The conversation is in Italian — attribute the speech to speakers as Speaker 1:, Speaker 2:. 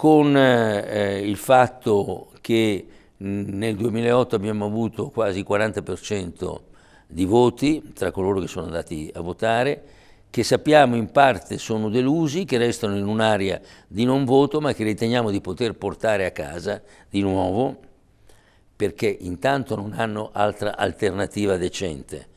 Speaker 1: con eh, il fatto che nel 2008 abbiamo avuto quasi il 40% di voti tra coloro che sono andati a votare, che sappiamo in parte sono delusi, che restano in un'area di non voto, ma che riteniamo di poter portare a casa di nuovo, perché intanto non hanno altra alternativa decente